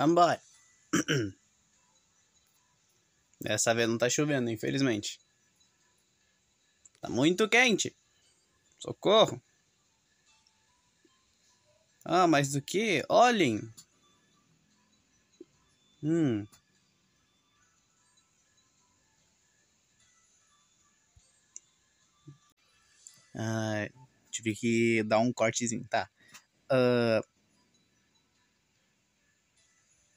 Vambora. Dessa vez não tá chovendo, infelizmente. Tá muito quente. Socorro. Ah, mas do que? Olhem. Hum. Ah, tive que dar um cortezinho, tá? Uh,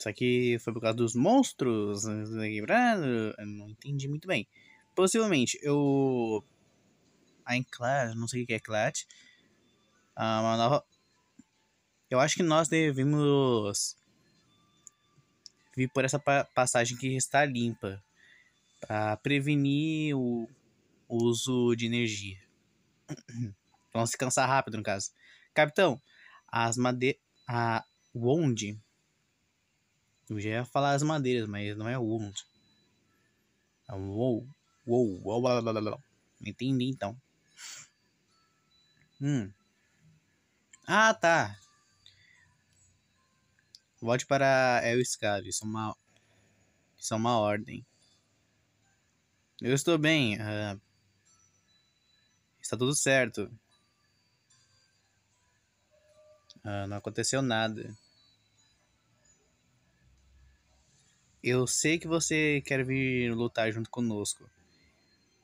isso aqui foi por causa dos monstros. Né, não entendi muito bem. Possivelmente, eu. A Enclat, não sei o que é Enclat. a uma nova. Eu acho que nós devemos. vir por essa passagem que está limpa. Para prevenir o uso de energia. Vamos se cansar rápido, no caso. Capitão, as madeiras. a Wond eu já ia falar as madeiras, mas não é wound. É wow. Wow. wow blá, blá, blá, Entendi então. Hum. Ah, tá. Volte para El Scave. Isso é uma... Isso é uma ordem. Eu estou bem. Uh... Está tudo certo. Uh, não aconteceu nada. Eu sei que você quer vir lutar junto conosco,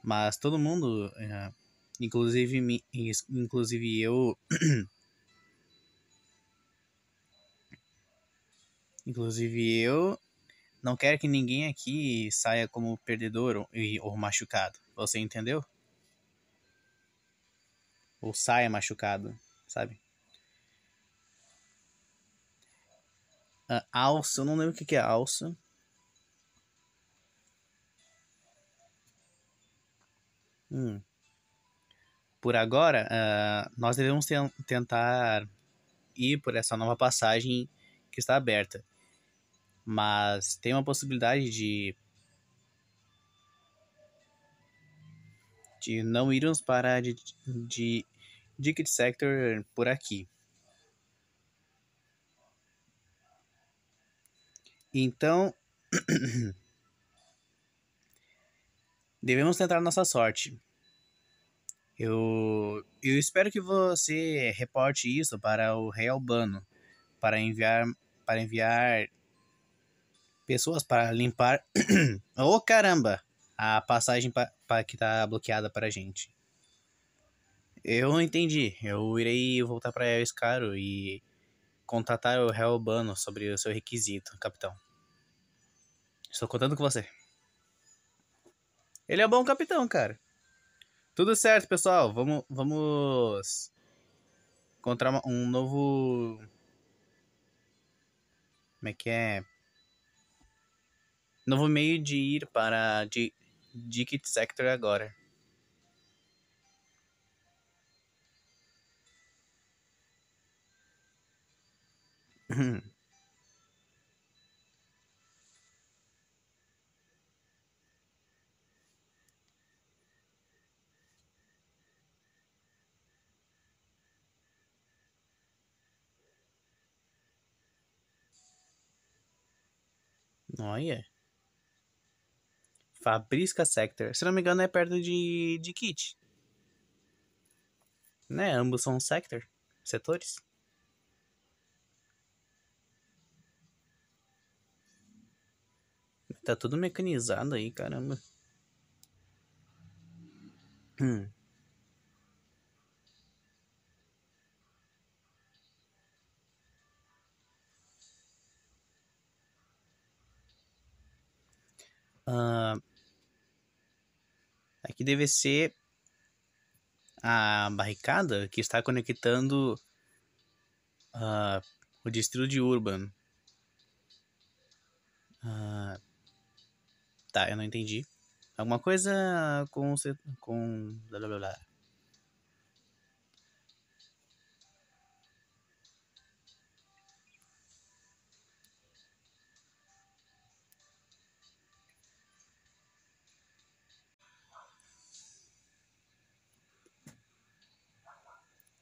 mas todo mundo, é, inclusive, mim, inclusive eu. inclusive eu, não quero que ninguém aqui saia como perdedor ou, ou machucado. Você entendeu? Ou saia machucado, sabe? Uh, alça, eu não lembro o que, que é alça. Hum. Por agora, uh, nós devemos tentar ir por essa nova passagem que está aberta. Mas tem uma possibilidade de. de não irmos para de, de Dicket Sector por aqui. Então. Devemos tentar nossa sorte. Eu, eu espero que você reporte isso para o rei Albano, para enviar, para enviar pessoas para limpar. oh caramba! A passagem pa, pa, que está bloqueada para a gente. Eu entendi. Eu irei voltar para El Escaro e contatar o Rei Albano sobre o seu requisito, capitão. Estou contando com você. Ele é bom capitão, cara. Tudo certo, pessoal. Vamos, vamos encontrar um novo. Como é que é? Novo meio de ir para de Dicket Sector agora. Olha. Fabrisca Sector. Se não me engano, é perto de, de Kit. Né? Ambos são sector. Setores. Tá tudo mecanizado aí, caramba. Hum. Uh, ah, aqui é deve ser a barricada que está conectando uh, o distrito de Urban. Uh, tá, eu não entendi. Alguma coisa com. com blá blá blá.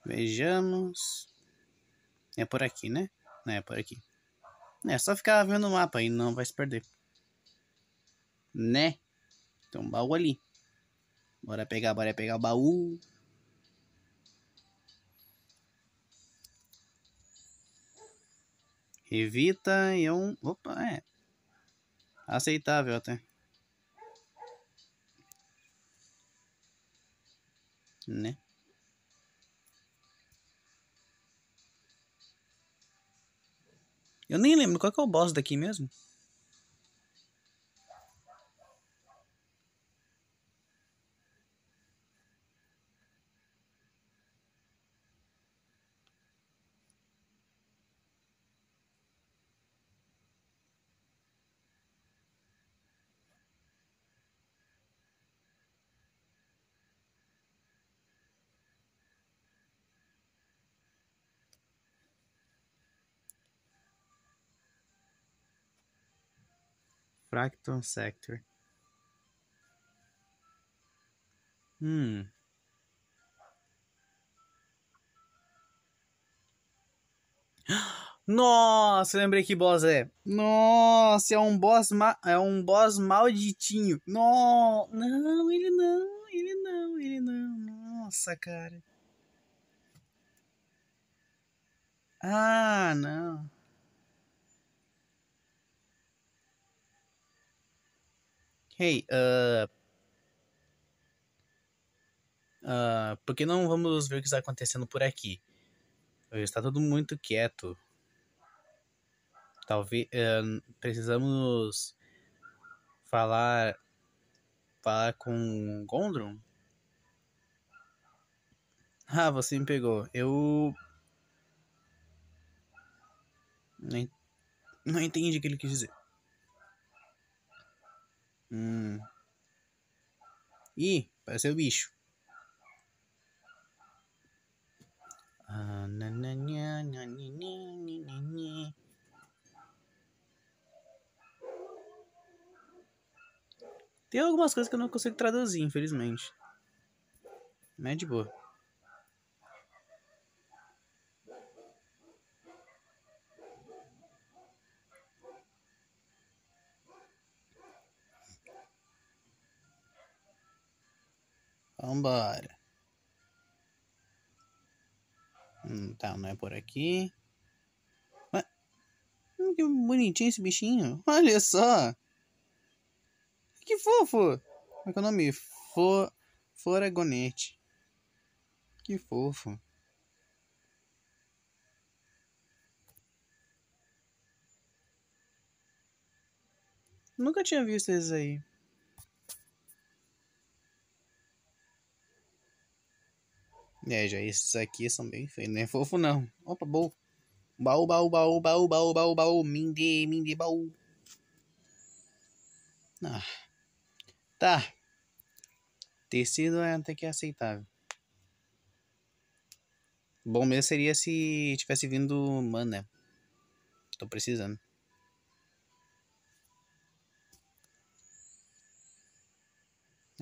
Vejamos. É por aqui, né? É por aqui. É só ficar vendo o mapa e não vai se perder. Né? Tem um baú ali. Bora pegar, bora pegar o baú. Evita e é um... Opa, é. Aceitável até. Né? Eu nem lembro qual que é o boss daqui mesmo. fracton Sector. Hum. Nossa, lembrei que boss é. Nossa, é um boss, é um boss malditinho. Não, não, ele não, ele não, ele não. Nossa, cara. Ah, não. Hey, uh... Ah, uh, ah, porque não vamos ver o que está acontecendo por aqui? Está tudo muito quieto. Talvez uh, ah, precisamos falar falar com Gondron. Ah, você me pegou. Eu não entendi o que ele quis dizer. Hum. Ih, o bicho. Tem algumas coisas que eu não consigo traduzir, infelizmente. Mas é de boa. Vambora. Hum, tá, não é por aqui. Hum, que bonitinho esse bichinho. Olha só. Que fofo. Como é que é o nome? For... Foragonete. Que fofo. Nunca tinha visto esses aí. É, já esses aqui são bem feios, não é fofo não. Opa, baú. Baú, baú, baú, baú, baú, baú, baú, minde, minde, baú. Ah. Tá. Tecido é até que é aceitável. Bom mesmo seria se tivesse vindo mana. Tô precisando.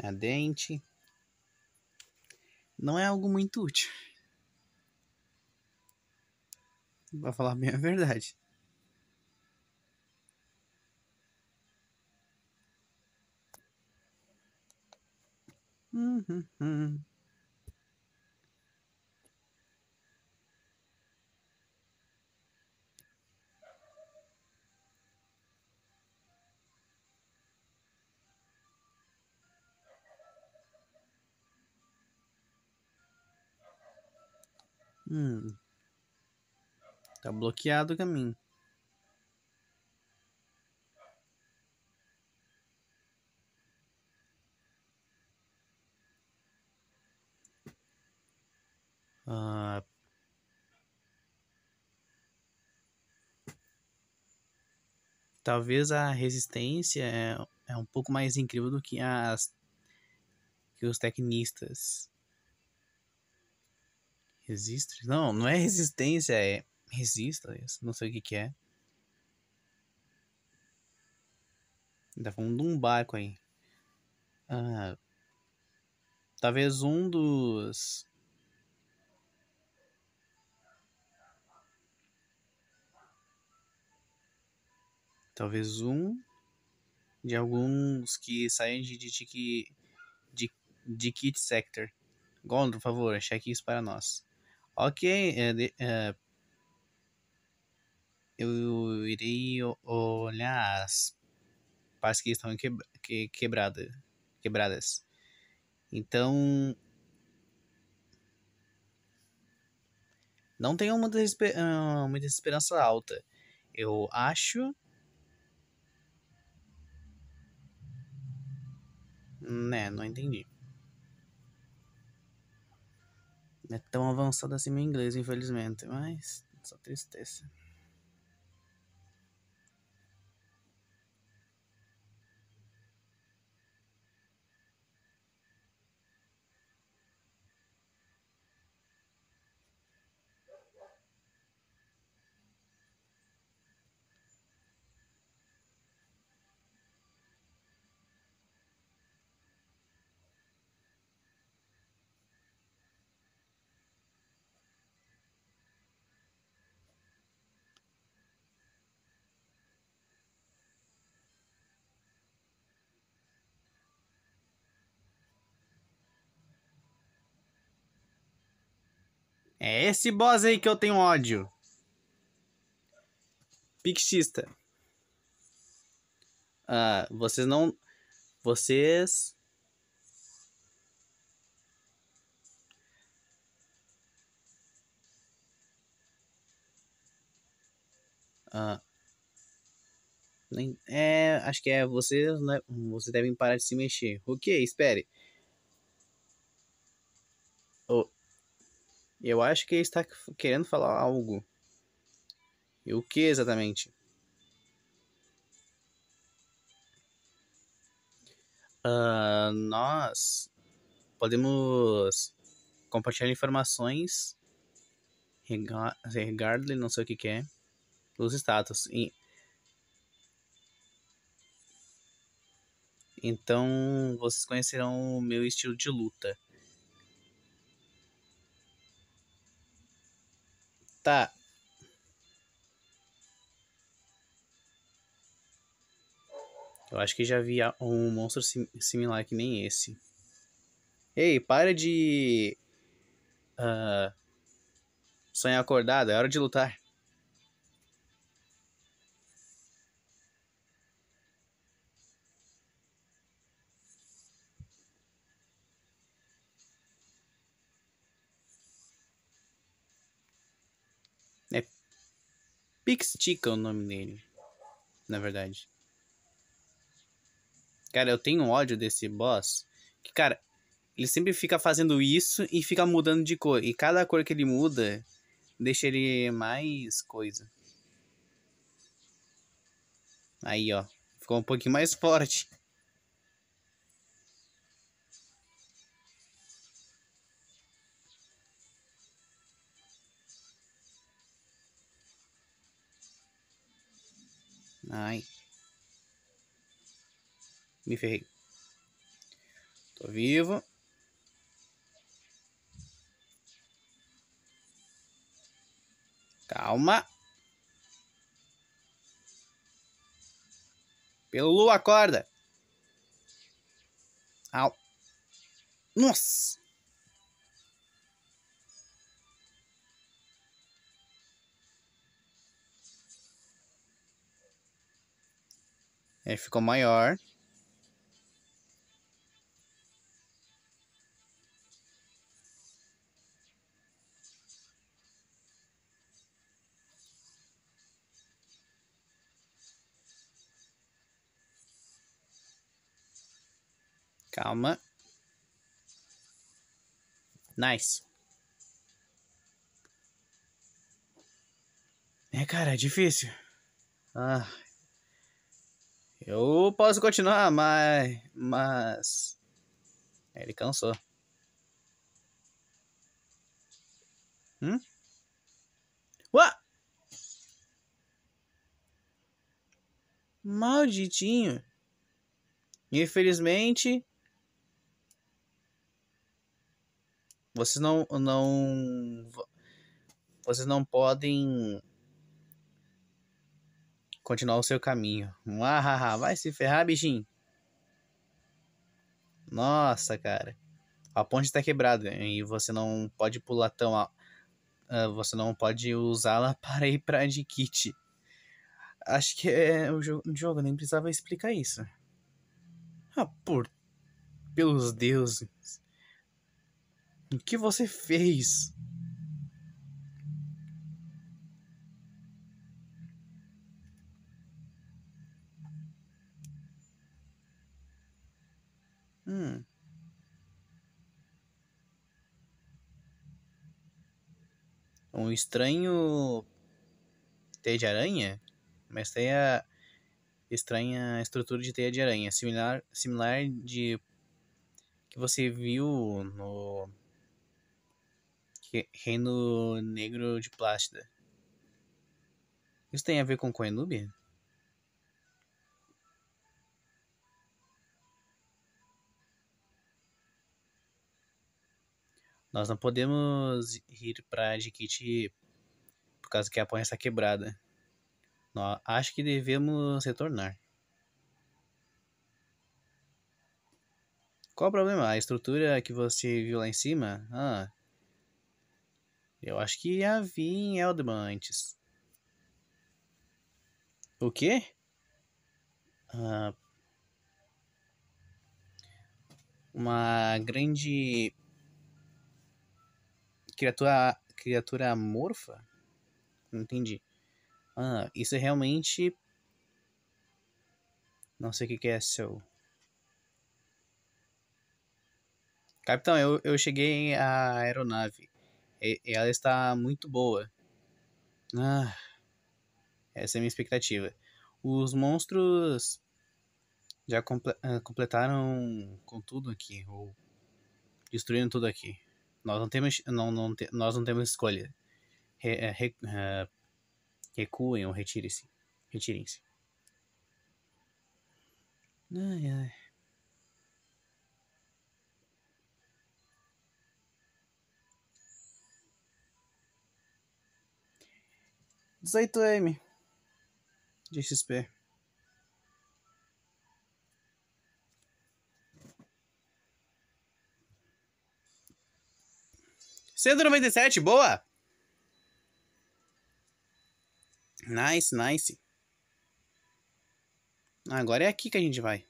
A ah, dente não é algo muito útil. Pra falar bem a verdade. Hum, hum, hum. Hum. Tá bloqueado o caminho. Ah. Talvez a resistência é, é um pouco mais incrível do que as que os tecnistas. Resiste? Não, não é resistência, é resista. É não sei o que que é. Tá falando de um barco aí. Ah, talvez um dos... Talvez um de alguns que saem de, de, de, de, de Kit Sector. Gondor, por favor, cheque isso para nós. Ok, é, eu irei olhar as partes que estão que, quebrada, quebradas. Então. Não tenho muita, esper ah, muita esperança alta. Eu acho. Né, não entendi. é tão avançado assim meu inglês, infelizmente, mas só tristeza. É esse boss aí que eu tenho ódio. Pixista. Ah, vocês não... Vocês... Ah, nem, é, acho que é vocês, né, vocês devem parar de se mexer. O okay, que? Espere. Eu acho que ele está querendo falar algo. E o que exatamente? Uh, nós podemos compartilhar informações regardless, não sei o que, que é, dos status. E... Então vocês conhecerão o meu estilo de luta. Tá. Eu acho que já vi um monstro sim similar que nem esse. Ei, para de. Uh, sonhar acordado, é hora de lutar. Pixtica é o nome dele. Na verdade. Cara, eu tenho ódio desse boss. Que, cara, ele sempre fica fazendo isso e fica mudando de cor. E cada cor que ele muda, deixa ele mais coisa. Aí, ó. Ficou um pouquinho mais forte. Ai. Me ferrei. Tô vivo. Calma. Pelo acorda. Au. Nossa. Ele ficou maior. Calma. Nice. É, cara, é difícil. Ah, eu posso continuar, mas. Mas. É, ele cansou. Hum? Uá! Malditinho. Infelizmente. Vocês não. não vocês não podem continuar o seu caminho. Ah, vai se ferrar, bichinho. Nossa, cara. A ponte está quebrada e você não pode pular tão alto. Ah, você não pode usá-la para ir para Kit. Acho que é o o jogo nem precisava explicar isso. Ah, por pelos deuses. O que você fez? Hum. Um estranho teia de aranha, mas a estranha estrutura de teia de aranha, similar, similar de que você viu no Reino Negro de Plástida. Isso tem a ver com Coenube? Nós não podemos ir para Jiquiti por causa que a ponte está quebrada. Nós, acho que devemos retornar. Qual o problema? A estrutura que você viu lá em cima? Ah, eu acho que a vi em Eldman antes. O quê? Ah, uma grande Criatura, criatura amorfa? Não entendi. Ah, isso é realmente. Não sei o que, que é seu. Capitão, eu, eu cheguei à aeronave. E, ela está muito boa. Ah, essa é a minha expectativa. Os monstros já comple ah, completaram com tudo aqui, ou destruíram tudo aqui. Nós não temos, não, não te, nós não temos escolha. Re, é, re, uh, recuem ou retirem-se. Retirem-se. Ai, ai. Dezoito M. DXP. 197, boa! Nice, nice. Agora é aqui que a gente vai.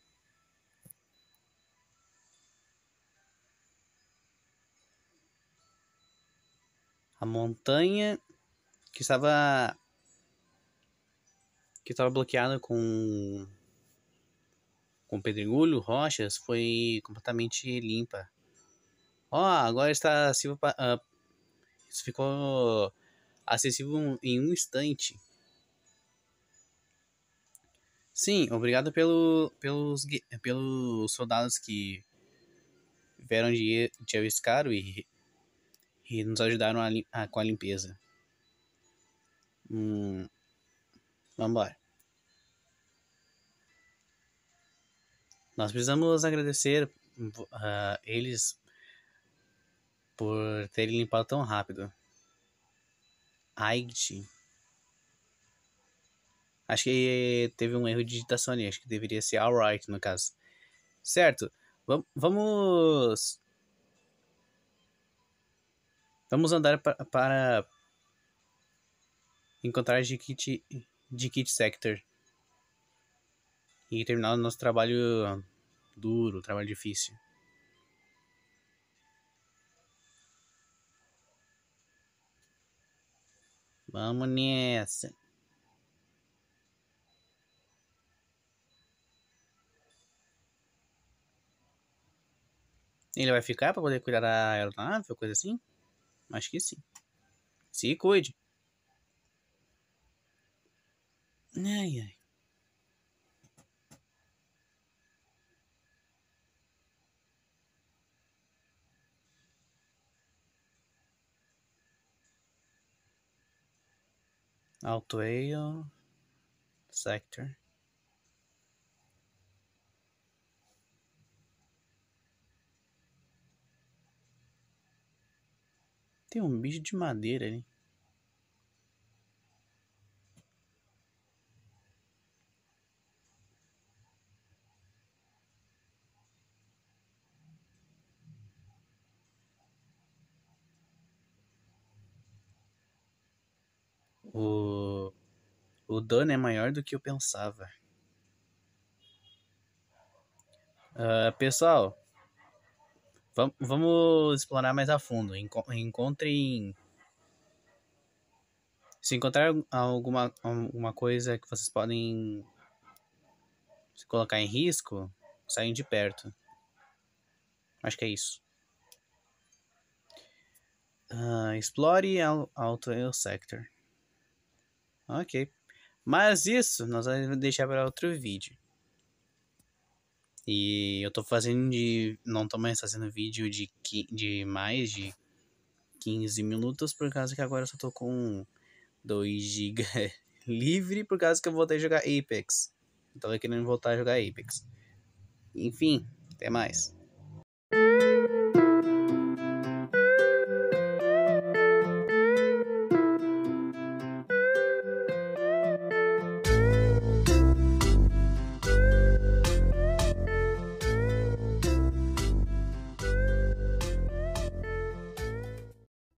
A montanha que estava que estava bloqueada com com pedregulho, rochas, foi completamente limpa. Ó, oh, agora está acessível para. Uh, isso ficou acessível em um instante. Sim, obrigado pelo, pelos, pelos soldados que vieram de, de Aviscaro e, e nos ajudaram a, a, com a limpeza. Hum, vambora. Nós precisamos agradecer uh, eles por terem limpado tão rápido. Haiti. Acho que teve um erro de digitação ali, acho que deveria ser alright no caso. Certo, vamos. Vamos andar para. Encontrar de kit, de kit Sector. E terminar o nosso trabalho duro, trabalho difícil. Vamos nessa. Ele vai ficar para poder cuidar da aeronave ou coisa assim? Acho que sim. Se cuide. Ai, ai. Altoeiro Sector Tem um bicho de madeira ali. O, o dano é maior do que eu pensava. Uh, pessoal, vamos explorar mais a fundo. Enco encontrem. Se encontrar alguma, alguma coisa que vocês podem se colocar em risco, saiam de perto. Acho que é isso. Uh, explore Alto El Sector. Ok. Mas isso nós vamos deixar para outro vídeo. E eu tô fazendo de. Não tô mais fazendo vídeo de, de mais de 15 minutos, por causa que agora eu só tô com 2 GB livre, por causa que eu voltei a jogar Apex. Então eu querendo voltar a jogar Apex. Enfim, até mais.